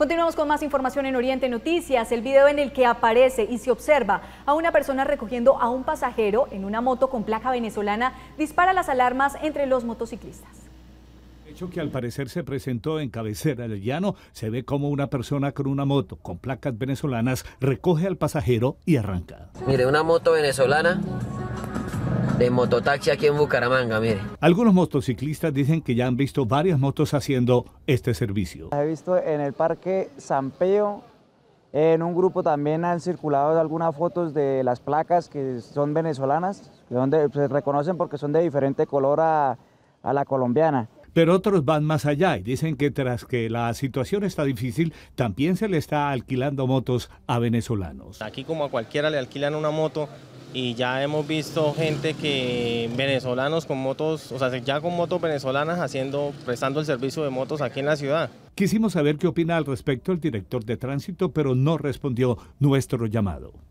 Continuamos con más información en Oriente Noticias, el video en el que aparece y se observa a una persona recogiendo a un pasajero en una moto con placa venezolana dispara las alarmas entre los motociclistas. Hecho que al parecer se presentó en cabecera del llano, se ve como una persona con una moto con placas venezolanas recoge al pasajero y arranca. Mire, una moto venezolana de mototaxi aquí en Bucaramanga, mire. Algunos motociclistas dicen que ya han visto varias motos haciendo este servicio. he visto en el parque San Peo, en un grupo también han circulado algunas fotos de las placas que son venezolanas, que se reconocen porque son de diferente color a, a la colombiana. Pero otros van más allá y dicen que tras que la situación está difícil, también se le está alquilando motos a venezolanos. Aquí como a cualquiera le alquilan una moto, y ya hemos visto gente que venezolanos con motos, o sea, ya con motos venezolanas haciendo, prestando el servicio de motos aquí en la ciudad. Quisimos saber qué opina al respecto el director de tránsito, pero no respondió nuestro llamado.